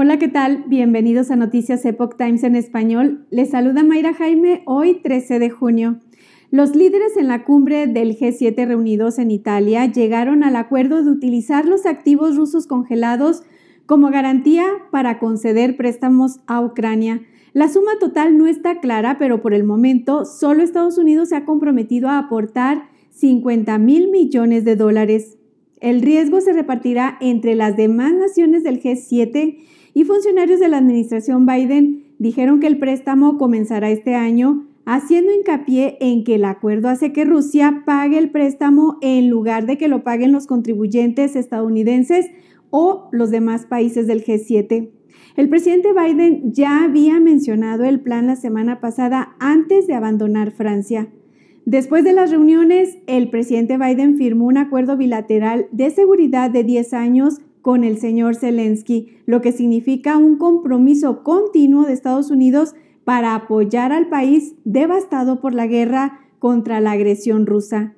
Hola, ¿qué tal? Bienvenidos a Noticias Epoch Times en español. Les saluda Mayra Jaime hoy 13 de junio. Los líderes en la cumbre del G7 reunidos en Italia llegaron al acuerdo de utilizar los activos rusos congelados como garantía para conceder préstamos a Ucrania. La suma total no está clara, pero por el momento solo Estados Unidos se ha comprometido a aportar 50 mil millones de dólares. El riesgo se repartirá entre las demás naciones del G7 y funcionarios de la administración Biden dijeron que el préstamo comenzará este año, haciendo hincapié en que el acuerdo hace que Rusia pague el préstamo en lugar de que lo paguen los contribuyentes estadounidenses o los demás países del G7. El presidente Biden ya había mencionado el plan la semana pasada antes de abandonar Francia. Después de las reuniones, el presidente Biden firmó un acuerdo bilateral de seguridad de 10 años con el señor Zelensky, lo que significa un compromiso continuo de Estados Unidos para apoyar al país devastado por la guerra contra la agresión rusa.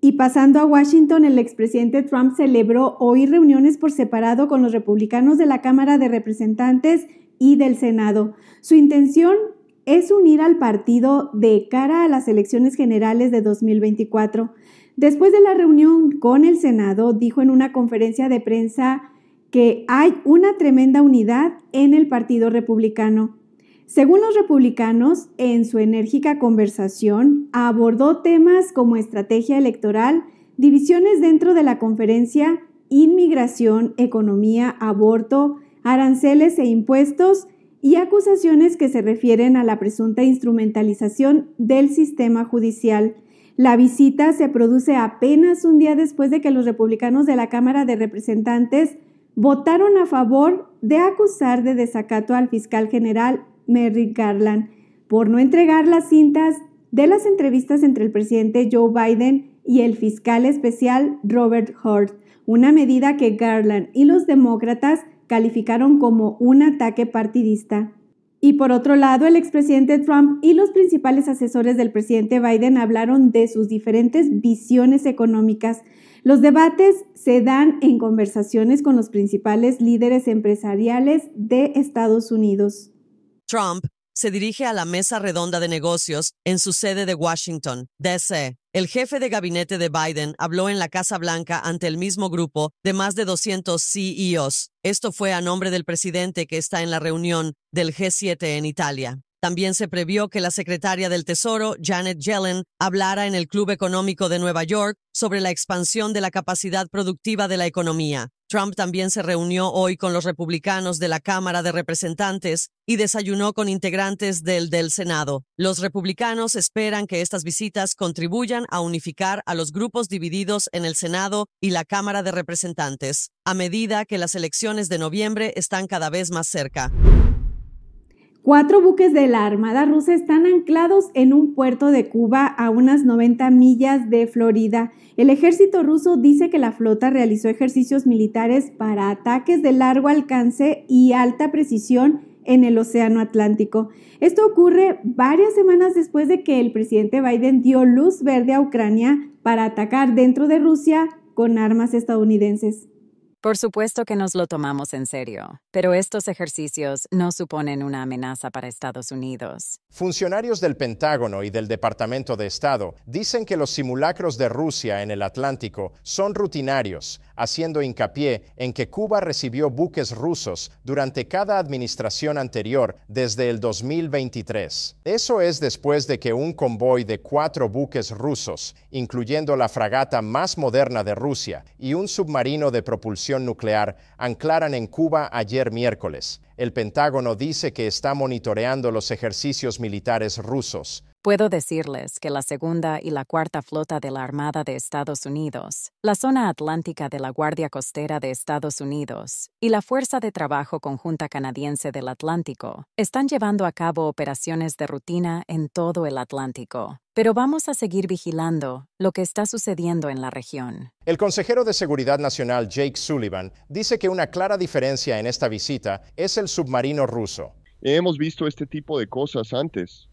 Y pasando a Washington, el expresidente Trump celebró hoy reuniones por separado con los republicanos de la Cámara de Representantes y del Senado. Su intención es unir al partido de cara a las elecciones generales de 2024. Después de la reunión con el Senado, dijo en una conferencia de prensa que hay una tremenda unidad en el Partido Republicano. Según los republicanos, en su enérgica conversación abordó temas como estrategia electoral, divisiones dentro de la conferencia, inmigración, economía, aborto, aranceles e impuestos y acusaciones que se refieren a la presunta instrumentalización del sistema judicial la visita se produce apenas un día después de que los republicanos de la Cámara de Representantes votaron a favor de acusar de desacato al fiscal general Merrick Garland por no entregar las cintas de las entrevistas entre el presidente Joe Biden y el fiscal especial Robert Hurt, una medida que Garland y los demócratas calificaron como un ataque partidista. Y por otro lado, el expresidente Trump y los principales asesores del presidente Biden hablaron de sus diferentes visiones económicas. Los debates se dan en conversaciones con los principales líderes empresariales de Estados Unidos. Trump se dirige a la mesa redonda de negocios en su sede de Washington, D.C. El jefe de gabinete de Biden habló en la Casa Blanca ante el mismo grupo de más de 200 CEOs. E Esto fue a nombre del presidente que está en la reunión del G7 en Italia. También se previó que la secretaria del Tesoro, Janet Yellen, hablara en el Club Económico de Nueva York sobre la expansión de la capacidad productiva de la economía. Trump también se reunió hoy con los republicanos de la Cámara de Representantes y desayunó con integrantes del del Senado. Los republicanos esperan que estas visitas contribuyan a unificar a los grupos divididos en el Senado y la Cámara de Representantes, a medida que las elecciones de noviembre están cada vez más cerca. Cuatro buques de la Armada rusa están anclados en un puerto de Cuba a unas 90 millas de Florida. El ejército ruso dice que la flota realizó ejercicios militares para ataques de largo alcance y alta precisión en el Océano Atlántico. Esto ocurre varias semanas después de que el presidente Biden dio luz verde a Ucrania para atacar dentro de Rusia con armas estadounidenses. Por supuesto que nos lo tomamos en serio, pero estos ejercicios no suponen una amenaza para Estados Unidos. Funcionarios del Pentágono y del Departamento de Estado dicen que los simulacros de Rusia en el Atlántico son rutinarios, haciendo hincapié en que Cuba recibió buques rusos durante cada administración anterior desde el 2023. Eso es después de que un convoy de cuatro buques rusos, incluyendo la fragata más moderna de Rusia y un submarino de propulsión nuclear anclaran en Cuba ayer miércoles. El Pentágono dice que está monitoreando los ejercicios militares rusos. Puedo decirles que la segunda y la cuarta flota de la Armada de Estados Unidos, la zona atlántica de la Guardia Costera de Estados Unidos y la Fuerza de Trabajo Conjunta Canadiense del Atlántico están llevando a cabo operaciones de rutina en todo el Atlántico. Pero vamos a seguir vigilando lo que está sucediendo en la región. El consejero de Seguridad Nacional Jake Sullivan dice que una clara diferencia en esta visita es el submarino ruso. Hemos visto este tipo de cosas antes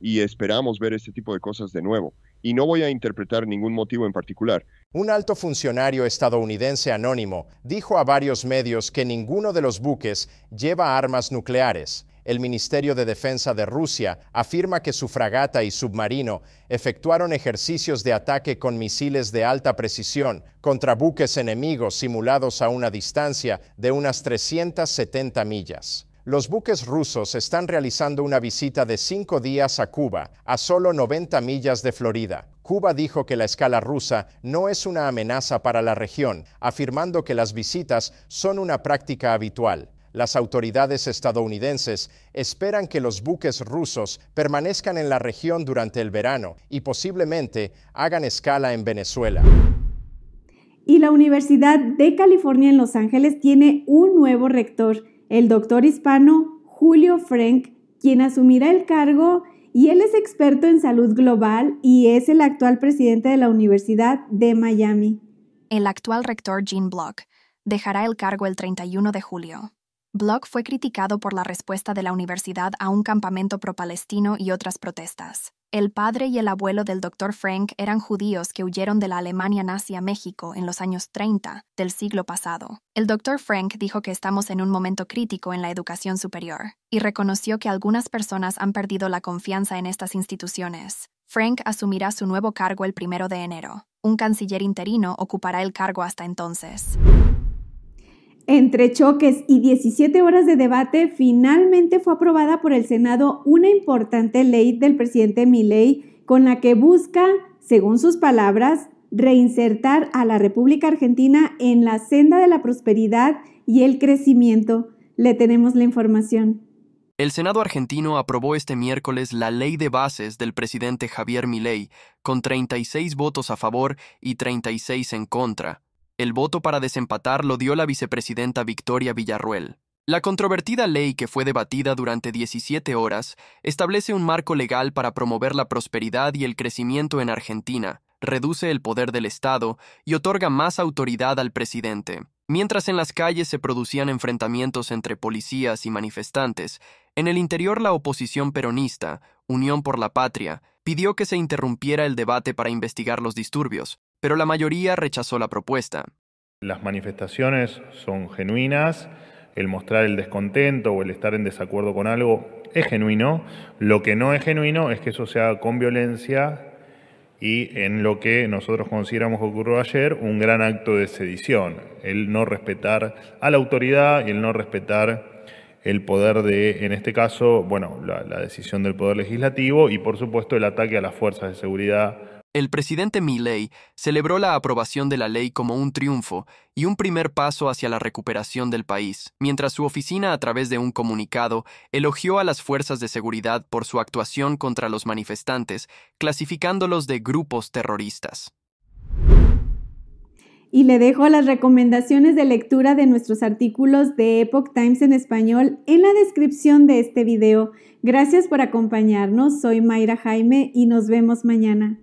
y esperamos ver este tipo de cosas de nuevo. Y no voy a interpretar ningún motivo en particular. Un alto funcionario estadounidense anónimo dijo a varios medios que ninguno de los buques lleva armas nucleares. El Ministerio de Defensa de Rusia afirma que su fragata y submarino efectuaron ejercicios de ataque con misiles de alta precisión contra buques enemigos simulados a una distancia de unas 370 millas. Los buques rusos están realizando una visita de cinco días a Cuba, a solo 90 millas de Florida. Cuba dijo que la escala rusa no es una amenaza para la región, afirmando que las visitas son una práctica habitual. Las autoridades estadounidenses esperan que los buques rusos permanezcan en la región durante el verano y posiblemente hagan escala en Venezuela. Y la Universidad de California en Los Ángeles tiene un nuevo rector el doctor hispano Julio Frank, quien asumirá el cargo y él es experto en salud global y es el actual presidente de la Universidad de Miami. El actual rector Gene Block dejará el cargo el 31 de julio. Block fue criticado por la respuesta de la universidad a un campamento pro-palestino y otras protestas. El padre y el abuelo del Dr. Frank eran judíos que huyeron de la Alemania nazi a México en los años 30 del siglo pasado. El Dr. Frank dijo que estamos en un momento crítico en la educación superior y reconoció que algunas personas han perdido la confianza en estas instituciones. Frank asumirá su nuevo cargo el primero de enero. Un canciller interino ocupará el cargo hasta entonces. Entre choques y 17 horas de debate, finalmente fue aprobada por el Senado una importante ley del presidente Milei con la que busca, según sus palabras, reinsertar a la República Argentina en la senda de la prosperidad y el crecimiento. Le tenemos la información. El Senado argentino aprobó este miércoles la ley de bases del presidente Javier Milei, con 36 votos a favor y 36 en contra. El voto para desempatar lo dio la vicepresidenta Victoria Villarruel. La controvertida ley que fue debatida durante 17 horas establece un marco legal para promover la prosperidad y el crecimiento en Argentina, reduce el poder del Estado y otorga más autoridad al presidente. Mientras en las calles se producían enfrentamientos entre policías y manifestantes, en el interior la oposición peronista, Unión por la Patria, pidió que se interrumpiera el debate para investigar los disturbios, pero la mayoría rechazó la propuesta. Las manifestaciones son genuinas, el mostrar el descontento o el estar en desacuerdo con algo es genuino, lo que no es genuino es que eso se haga con violencia y en lo que nosotros consideramos que ocurrió ayer, un gran acto de sedición, el no respetar a la autoridad y el no respetar el poder de, en este caso, bueno, la, la decisión del poder legislativo y por supuesto el ataque a las fuerzas de seguridad el presidente Milley celebró la aprobación de la ley como un triunfo y un primer paso hacia la recuperación del país, mientras su oficina a través de un comunicado elogió a las fuerzas de seguridad por su actuación contra los manifestantes, clasificándolos de grupos terroristas. Y le dejo las recomendaciones de lectura de nuestros artículos de Epoch Times en español en la descripción de este video. Gracias por acompañarnos, soy Mayra Jaime y nos vemos mañana.